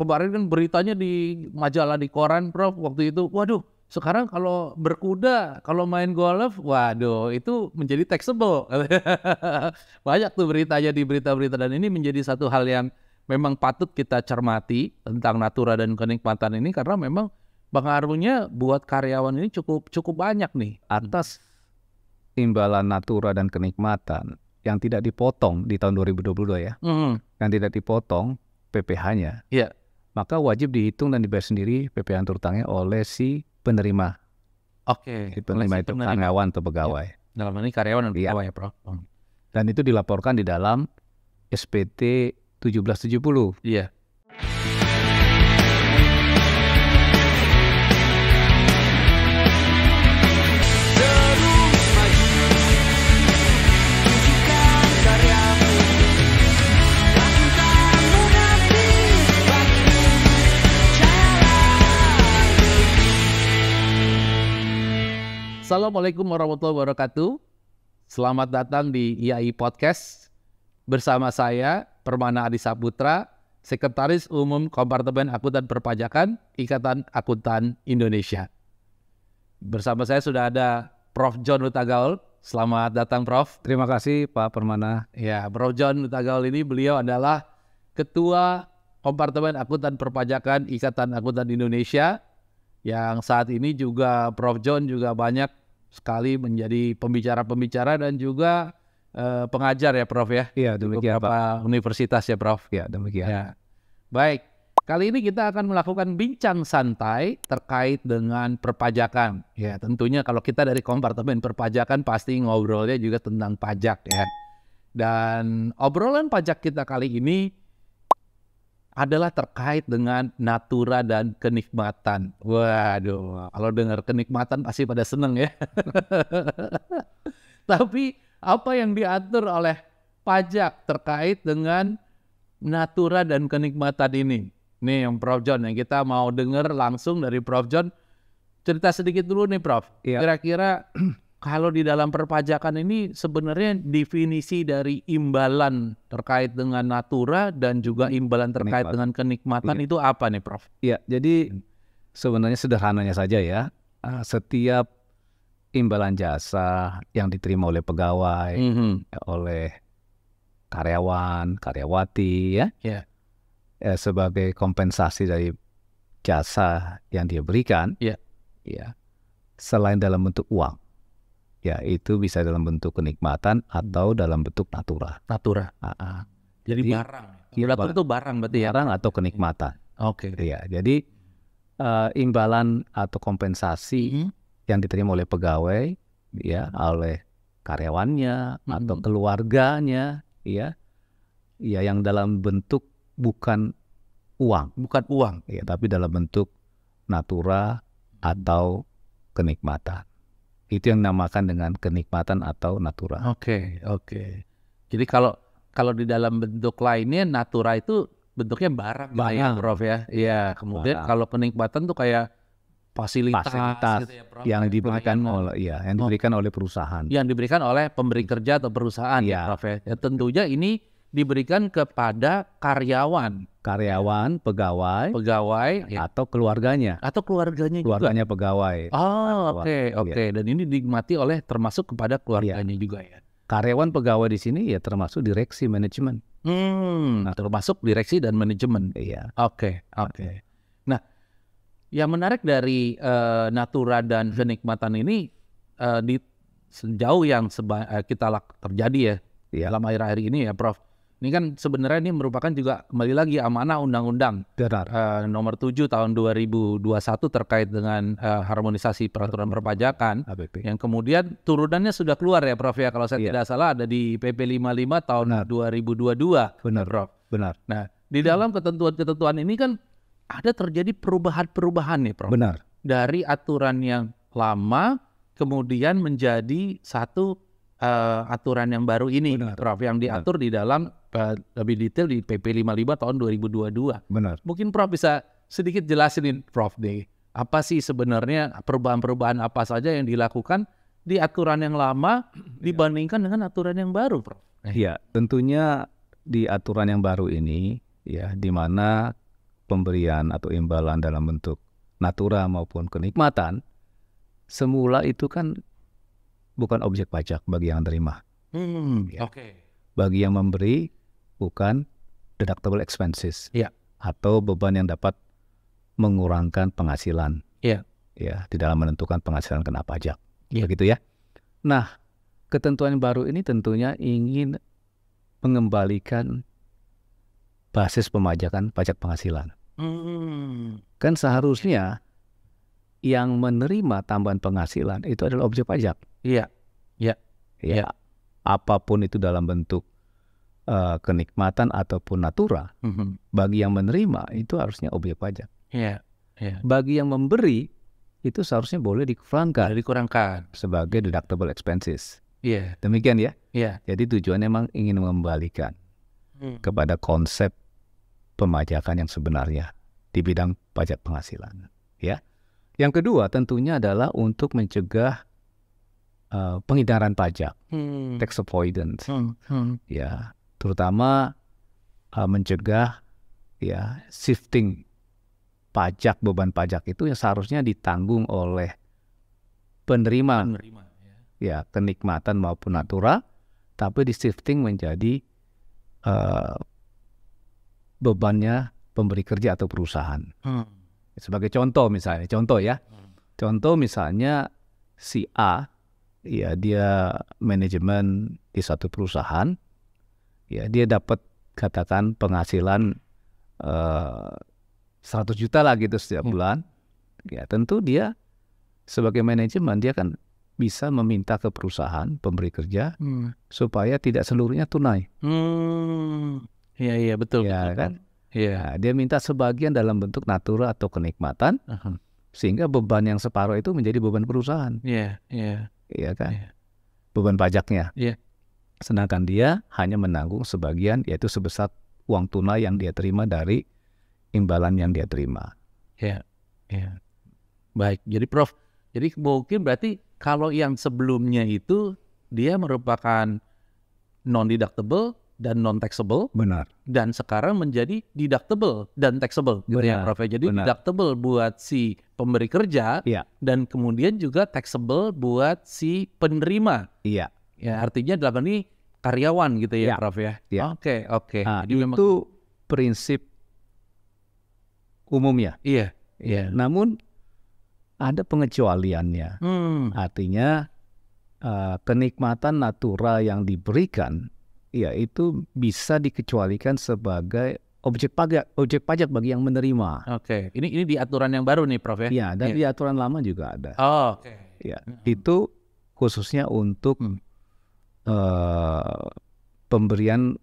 kemarin kan beritanya di majalah di koran Prof waktu itu waduh sekarang kalau berkuda, kalau main golf, waduh itu menjadi taxable. Banyak tuh beritanya di berita-berita dan ini menjadi satu hal yang memang patut kita cermati tentang natura dan kenikmatan ini karena memang pengaruhnya buat karyawan ini cukup cukup banyak nih atas imbalan natura dan kenikmatan yang tidak dipotong di tahun 2022 ya. Mm -hmm. Yang tidak dipotong PPh-nya. Yeah maka wajib dihitung dan dibayar sendiri PPh terutangnya oleh si penerima. Oke. Okay. penerima si itu penerima. karyawan atau iya. pegawai. Ya. Dalam ini karyawan dan iya. pegawai ya, ya Dan itu dilaporkan di dalam SPT 1770. Iya. Assalamualaikum warahmatullahi wabarakatuh. Selamat datang di IAI Podcast bersama saya Permana Adi Saputra, Sekretaris Umum Kompartemen Akuntan Perpajakan Ikatan Akuntan Indonesia. Bersama saya sudah ada Prof. John Utagaul. Selamat datang Prof. Terima kasih Pak Permana. Ya, Prof. John Utagaul ini beliau adalah Ketua Kompartemen Akuntan Perpajakan Ikatan Akuntan Indonesia yang saat ini juga Prof. John juga banyak sekali menjadi pembicara-pembicara dan juga eh, pengajar ya Prof ya. Iya demikian Beberapa Pak. universitas ya Prof. ya demikian. Ya. Baik, kali ini kita akan melakukan bincang santai terkait dengan perpajakan. Ya tentunya kalau kita dari kompartemen perpajakan pasti ngobrolnya juga tentang pajak ya. Dan obrolan pajak kita kali ini adalah terkait dengan natura dan kenikmatan. Waduh, kalau dengar kenikmatan pasti pada seneng ya. Tapi apa yang diatur oleh pajak terkait dengan natura dan kenikmatan ini? Nih yang Prof. John, yang kita mau dengar langsung dari Prof. John. Cerita sedikit dulu nih Prof. Iya. Kira-kira ya kalau di dalam perpajakan ini sebenarnya definisi dari imbalan terkait dengan natura dan juga hmm. imbalan terkait dengan kenikmatan ya. itu apa nih Prof? Ya, jadi hmm. sebenarnya sederhananya saja ya, eh, setiap imbalan jasa yang diterima oleh pegawai, mm -hmm. hmm. Ya, oleh karyawan, karyawati ya, yeah. ya eh, sebagai kompensasi dari jasa yang dia berikan, yeah. ya selain dalam bentuk uang ya itu bisa dalam bentuk kenikmatan atau dalam bentuk natura. Natura. Uh Jadi, jadi barang. Ya, natura itu barang berarti ya. Barang atau kenikmatan. Oke. Okay. Ya, jadi uh, imbalan atau kompensasi hmm. yang diterima oleh pegawai, ya, oleh karyawannya hmm. atau keluarganya, ya, ya yang dalam bentuk bukan uang, bukan uang, ya, tapi dalam bentuk natura hmm. atau kenikmatan. Itu yang namakan dengan kenikmatan atau natura. Oke, okay, oke. Okay. Jadi kalau kalau di dalam bentuk lainnya natura itu bentuknya barang, ya, barang. ya, Prof ya. Iya, kemudian barang. kalau kenikmatan tuh kayak fasilitas, fasilitas gitu ya, Prof, yang ya, diberikan oleh ya, yang oh. diberikan oleh perusahaan. Yang diberikan oleh pemberi kerja atau perusahaan ya, ya Prof ya. ya tentunya ini diberikan kepada karyawan. Karyawan, pegawai, pegawai ya. atau keluarganya. Atau keluarganya, keluarganya juga. pegawai. Oh, oke, iya. oke. Okay, okay. Dan ini dinikmati oleh termasuk kepada keluarganya ya. juga ya. Karyawan pegawai di sini ya termasuk direksi manajemen. Hmm, nah. termasuk direksi dan manajemen. Iya. Oke, okay, nah. oke. Okay. Nah, yang menarik dari uh, natura dan hmm. kenikmatan ini uh, di sejauh yang seba, eh, kita lak, terjadi ya, ya dalam akhir-akhir ini ya, Prof ini kan sebenarnya ini merupakan juga kembali lagi amanah Undang-Undang uh, nomor 7 tahun 2021 terkait dengan uh, harmonisasi peraturan perpajakan ABP. yang kemudian turunannya sudah keluar ya Prof ya kalau saya yeah. tidak salah ada di PP 55 tahun Benar. 2022. Ya, Benar Prof. Benar. Nah, di dalam ketentuan-ketentuan ini kan ada terjadi perubahan-perubahan nih Prof. Benar. Dari aturan yang lama kemudian menjadi satu uh, aturan yang baru ini, Benar. Prof, yang diatur Benar. di dalam uh, lebih detail di PP 55 tahun 2022. Benar. Mungkin Prof bisa sedikit jelasinin, Prof, deh apa sih sebenarnya perubahan-perubahan apa saja yang dilakukan di aturan yang lama dibandingkan dengan aturan yang baru, Prof? Eh, iya, tentunya di aturan yang baru ini ya di mana pemberian atau imbalan dalam bentuk natura maupun kenikmatan semula itu kan bukan objek pajak bagi yang terima. Hmm, ya. Oke. Okay. Bagi yang memberi bukan deductible expenses. Ya. Atau beban yang dapat mengurangkan penghasilan. Ya. Ya, di dalam menentukan penghasilan kena pajak. Ya. Begitu ya. Nah, ketentuan baru ini tentunya ingin mengembalikan basis pemajakan pajak penghasilan. Hmm. Kan seharusnya yang menerima tambahan penghasilan itu adalah objek pajak. Iya. Iya. Iya. Ya. Iya. Apapun itu dalam bentuk uh, kenikmatan ataupun natura, mm -hmm. bagi yang menerima itu harusnya objek pajak. Iya. Yeah. Bagi yang memberi itu seharusnya boleh dikurangkan. Boleh dikurangkan sebagai deductible expenses. Iya. Demikian ya. Iya. Jadi tujuannya memang ingin mengembalikan mm. kepada konsep pemajakan yang sebenarnya di bidang pajak penghasilan, ya. Yang kedua tentunya adalah untuk mencegah uh, eh, penghindaran pajak, hmm. tax avoidance, hmm. Hmm. ya terutama uh, mencegah ya shifting pajak beban pajak itu yang seharusnya ditanggung oleh penerima, penerima ya. ya kenikmatan maupun natura, tapi di shifting menjadi uh, bebannya pemberi kerja atau perusahaan. Hmm. Sebagai contoh misalnya, contoh ya, hmm. contoh misalnya si A ya dia manajemen di satu perusahaan, ya dia dapat katakan penghasilan uh, eh, 100 juta lah gitu setiap hmm. bulan, ya tentu dia sebagai manajemen dia kan bisa meminta ke perusahaan pemberi kerja hmm. supaya tidak seluruhnya tunai. Hmm. Iya iya betul. Iya kan? Iya. Nah, dia minta sebagian dalam bentuk natura atau kenikmatan. Uh -huh. Sehingga beban yang separuh itu menjadi beban perusahaan. Iya, yeah, iya ya kan? Yeah. Beban pajaknya. Yeah. Sedangkan dia hanya menanggung sebagian yaitu sebesar uang tunai yang dia terima dari imbalan yang dia terima. Ya, ya. Baik. Jadi Prof, jadi mungkin berarti kalau yang sebelumnya itu dia merupakan non deductible dan non taxable. Benar. Dan sekarang menjadi deductible dan taxable gitu ya Prof. Ya. Jadi Benar. deductible buat si pemberi kerja ya. dan kemudian juga taxable buat si penerima. Iya. Ya artinya dalam ini karyawan gitu ya, ya. Prof ya. Iya. Oke, nah, ya. oke. Okay, okay. nah, itu memang... prinsip umumnya. Iya. Iya. Namun ada pengecualiannya. Hmm. Artinya uh, kenikmatan natural yang diberikan ya itu bisa dikecualikan sebagai objek pajak objek pajak bagi yang menerima. Oke. Okay. Ini ini di aturan yang baru nih, Prof ya. Iya, dan yeah. di aturan lama juga ada. Oh, oke. Okay. Ya, itu khususnya untuk hmm. uh, pemberian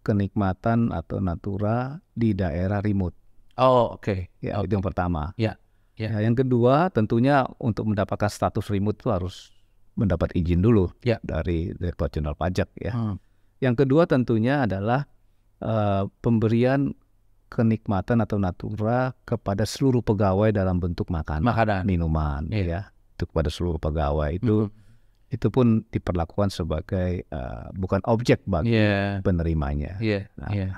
kenikmatan atau natura di daerah remote. Oh, oke. Okay. Ya, okay. itu yang pertama. Ya. Yeah. Ya. Nah, yang kedua, tentunya untuk mendapatkan status remote itu harus mendapat izin dulu ya. dari Direktorat Jenderal Pajak ya. Hmm yang kedua tentunya adalah uh, pemberian kenikmatan atau natura kepada seluruh pegawai dalam bentuk makanan, makanan. minuman, yeah. ya, itu kepada seluruh pegawai itu, mm -hmm. itu pun diperlakukan sebagai uh, bukan objek bagi yeah. penerimanya. Yeah. Nah, yeah.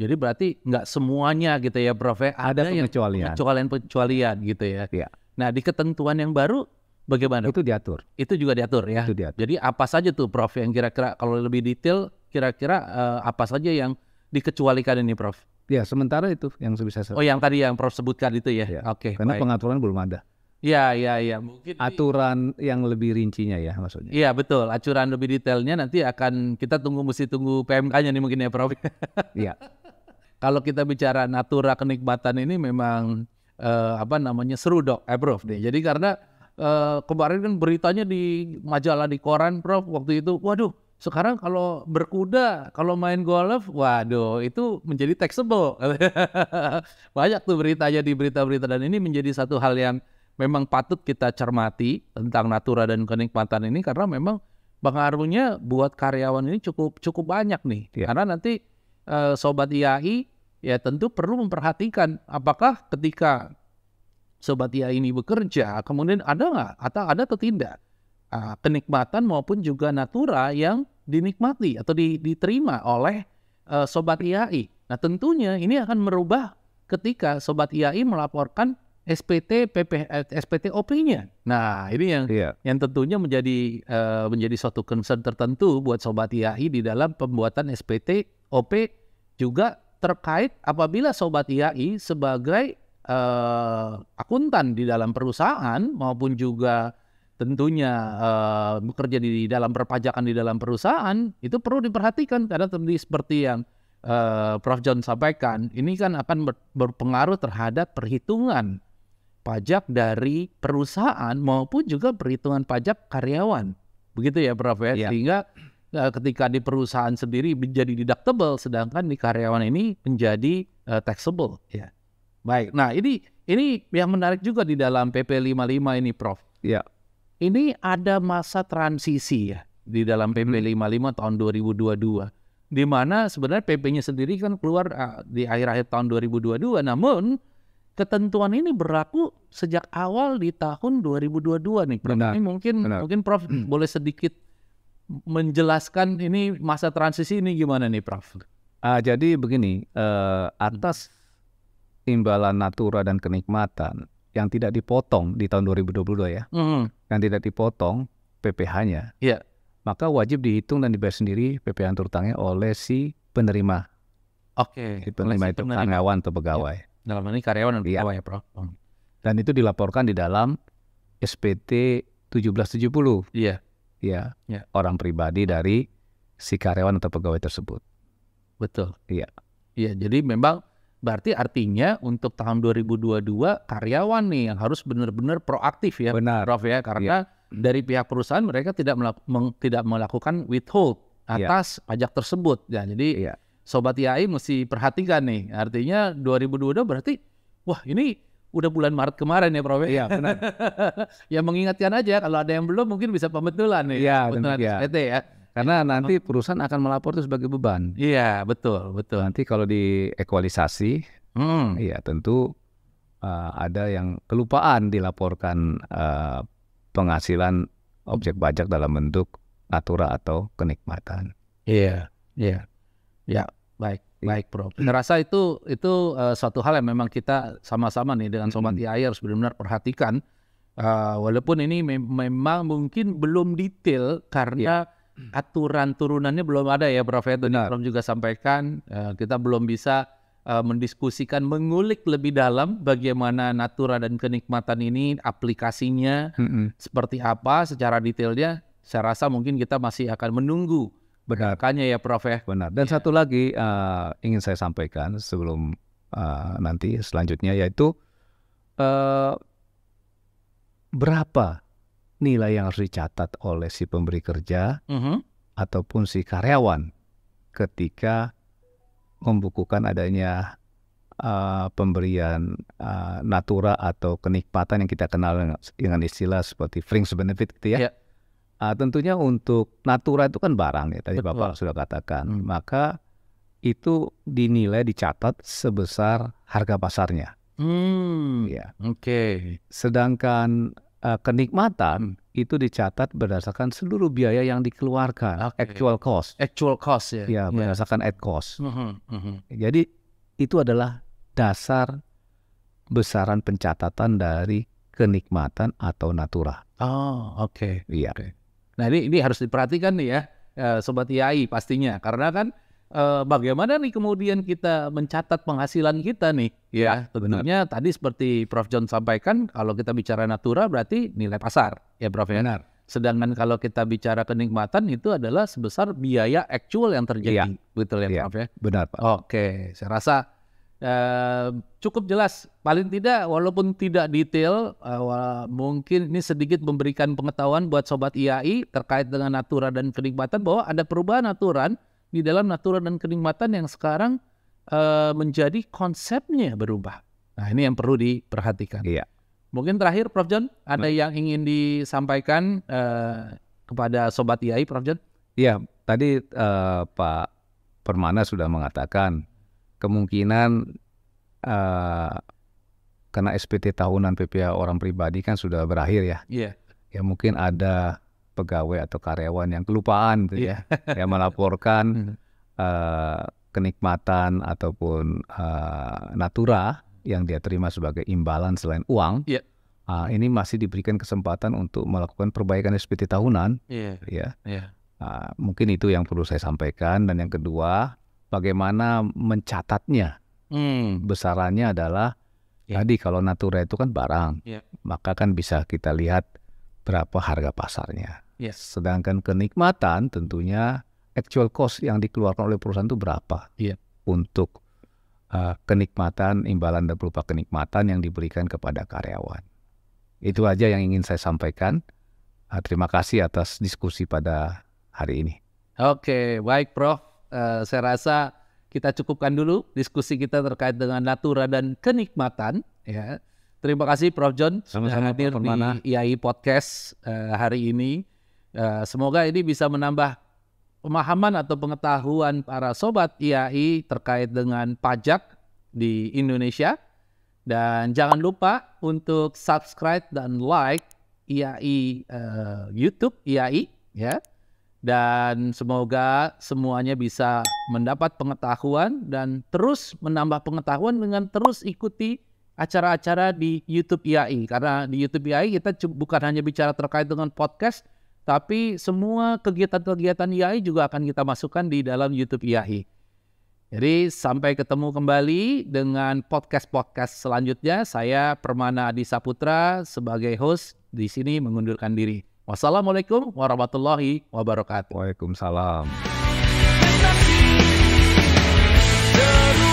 Jadi berarti nggak semuanya gitu ya, Prof. Ya? Ada, ada pengecualian. pengecualian-pengecualian gitu ya. Yeah. Nah di ketentuan yang baru Bagaimana? Itu diatur. Itu juga diatur ya. Itu diatur. Jadi apa saja tuh Prof yang kira-kira kalau lebih detail kira-kira uh, apa saja yang dikecualikan ini Prof? Ya sementara itu yang bisa saya. Oh yang tadi yang Prof sebutkan itu ya. ya. Oke. Okay, Karena baik. pengaturan belum ada. Ya, ya, ya. Mungkin aturan di... yang lebih rincinya ya maksudnya. Iya betul. Aturan lebih detailnya nanti akan kita tunggu mesti tunggu PMK-nya nih mungkin ya Prof. Iya. Kalau kita bicara natura kenikmatan ini memang eh, apa namanya seru dok, eh Prof. Nih. Jadi karena uh, kemarin kan beritanya di majalah di koran Prof waktu itu waduh sekarang kalau berkuda, kalau main golf, waduh itu menjadi taxable. Banyak tuh beritanya di berita-berita dan ini menjadi satu hal yang memang patut kita cermati tentang natura dan kenikmatan ini karena memang pengaruhnya buat karyawan ini cukup cukup banyak nih. Ya. Karena nanti uh, sobat IAI ya tentu perlu memperhatikan apakah ketika Sobat Ya ini bekerja, kemudian ada nggak atau ada atau tidak uh, kenikmatan maupun juga natura yang dinikmati atau di, diterima oleh uh, Sobat IAI. Nah tentunya ini akan merubah ketika Sobat IAI melaporkan SPT PP SPT OP-nya. Nah, ini yang yeah. yang tentunya menjadi uh, menjadi suatu concern tertentu buat sobat IAI di dalam pembuatan SPT OP juga terkait apabila sobat IAI sebagai eh, akuntan di dalam perusahaan maupun juga tentunya eh, bekerja di dalam perpajakan di dalam perusahaan itu perlu diperhatikan karena tadi seperti yang eh, Prof John sampaikan ini kan akan berpengaruh terhadap perhitungan pajak dari perusahaan maupun juga perhitungan pajak karyawan. Begitu ya Prof ya. ya. Sehingga eh, ketika di perusahaan sendiri menjadi deductible sedangkan di karyawan ini menjadi uh, taxable ya. Baik. Nah, ini ini yang menarik juga di dalam PP 55 ini, Prof. Ya. Ini ada masa transisi ya di dalam PP 55 hmm. tahun 2022 di mana sebenarnya PP-nya sendiri kan keluar ah, di akhir-akhir tahun 2022. Namun ketentuan ini berlaku sejak awal di tahun 2022 nih. Prof. Benar. Ini mungkin mungkin Prof hmm. boleh sedikit menjelaskan ini masa transisi ini gimana nih Prof? Uh, jadi begini, uh, atas imbalan natura dan kenikmatan yang tidak dipotong di tahun 2022 ya, mm -hmm. yang tidak dipotong PPh-nya, yeah. maka wajib dihitung dan dibayar sendiri PPh anturtangnya oleh si penerima. Oke. Okay. Si penerima itu karyawan atau pegawai. Yeah. Dalam ini karyawan dan iya. pegawai ya, Bro. Hmm. Dan itu dilaporkan di dalam SPT 1770. Iya. Iya. Yeah. Orang pribadi dari si karyawan atau pegawai tersebut. Betul. Iya. Iya, jadi memang Berarti artinya untuk tahun 2022 karyawan nih yang harus benar-benar proaktif ya, Benar. Prof ya, karena ya. dari pihak perusahaan mereka tidak melaku, tidak melakukan withhold iya. atas ya. pajak tersebut. Ya, jadi ya. sobat IAI mesti perhatikan nih. Artinya 2022 berarti wah ini udah bulan Maret kemarin ya Prof. Ya? Iya, benar. ya mengingatkan aja kalau ada yang belum mungkin bisa pembetulan nih. Iya, benar. Iya. Ya. SPT ya. Karena nanti perusahaan akan melapor itu sebagai beban. Iya, betul, betul. Nanti kalau di ekualisasi, hmm. Iya, tentu uh, ada yang kelupaan dilaporkan uh, penghasilan objek pajak dalam bentuk natura atau kenikmatan. Iya, iya. Ya, baik, baik, Bro. Ngerasa itu itu uh, suatu hal yang memang kita sama-sama nih dengan sobat IAI e harus benar-benar perhatikan. Uh, walaupun ini me memang mungkin belum detail karena yeah aturan turunannya belum ada ya Prof ya. Tadi Prof juga sampaikan uh, kita belum bisa uh, mendiskusikan mengulik lebih dalam bagaimana natura dan kenikmatan ini aplikasinya mm -hmm. seperti apa secara detailnya. Saya rasa mungkin kita masih akan menunggu berkahnya ya Prof ya. Benar. Dan ya. satu lagi uh, ingin saya sampaikan sebelum uh, nanti selanjutnya yaitu uh, berapa nilai yang harus dicatat oleh si pemberi kerja uh-huh. ataupun si karyawan ketika membukukan adanya uh, pemberian uh, natura atau kenikmatan yang kita kenal dengan istilah seperti fringe benefit gitu ya. Yeah. Uh, tentunya untuk natura itu kan barang ya tadi Betul. Bapak sudah katakan. Hmm. Maka itu dinilai dicatat sebesar harga pasarnya. Hmm. Ya. Oke. Okay. Sedangkan uh, kenikmatan hmm. itu dicatat berdasarkan seluruh biaya yang dikeluarkan, okay. actual cost. Actual cost ya. Ya, yeah. berdasarkan at cost. Mm -hmm. Mm -hmm. Jadi itu adalah dasar besaran pencatatan dari kenikmatan atau natura. Oh, oke. Okay. Iya. Okay. Nah, ini ini harus diperhatikan nih ya, eh, sobat IAI pastinya karena kan Eh, bagaimana nih kemudian kita mencatat penghasilan kita nih? Ya, ya tentunya tadi seperti Prof John sampaikan, kalau kita bicara natura berarti nilai pasar, ya Prof. Ya? Benar. Sedangkan kalau kita bicara kenikmatan itu adalah sebesar biaya actual yang terjadi, ya. betul ya, ya Prof ya? Benar Pak. Oke, saya rasa uh, cukup jelas. Paling tidak, walaupun tidak detail, uh, mungkin ini sedikit memberikan pengetahuan buat sobat IAI terkait dengan natura dan kenikmatan bahwa ada perubahan aturan di dalam natura dan kenikmatan yang sekarang e, menjadi konsepnya berubah. Nah ini yang perlu diperhatikan. Iya. Mungkin terakhir Prof. John, ada nah. yang ingin disampaikan e, kepada Sobat IAI Prof. John? Iya, tadi e, Pak Permana sudah mengatakan kemungkinan e, karena SPT tahunan PPH orang pribadi kan sudah berakhir ya. Iya. Ya mungkin ada pegawai atau karyawan yang kelupaan gitu yeah. ya, yang melaporkan uh, kenikmatan ataupun uh, natura yang dia terima sebagai imbalan selain uang. Yeah. Iya. Uh, ini masih diberikan kesempatan untuk melakukan perbaikan SPT tahunan. Yeah. Ya. Yeah. Uh, mungkin itu yang perlu saya sampaikan dan yang kedua, bagaimana mencatatnya. mm. Besarannya adalah yeah. tadi kalau natura itu kan barang, yeah. maka kan bisa kita lihat berapa harga pasarnya. Yes. Sedangkan kenikmatan tentunya actual cost yang dikeluarkan oleh perusahaan itu berapa yeah. untuk uh, kenikmatan imbalan dan berupa kenikmatan yang diberikan kepada karyawan. Itu aja yang ingin saya sampaikan. Uh, terima kasih atas diskusi pada hari ini. Oke, baik Prof. Uh, saya rasa kita cukupkan dulu diskusi kita terkait dengan natura dan kenikmatan ya Terima kasih Prof John sudah hadir di Mana. IAI Podcast uh, hari ini. Uh, semoga ini bisa menambah pemahaman atau pengetahuan para sobat IAI terkait dengan pajak di Indonesia. Dan jangan lupa untuk subscribe dan like IAI uh, eh, YouTube IAI ya. Dan semoga semuanya bisa mendapat pengetahuan dan terus menambah pengetahuan dengan terus ikuti acara-acara di YouTube IAI karena di YouTube IAI kita bukan hanya bicara terkait dengan podcast tapi semua kegiatan-kegiatan IAI juga akan kita masukkan di dalam YouTube IAI. Jadi sampai ketemu kembali dengan podcast-podcast selanjutnya. Saya Permana Adi Saputra sebagai host di sini mengundurkan diri. Wassalamualaikum warahmatullahi wabarakatuh. Waalaikumsalam.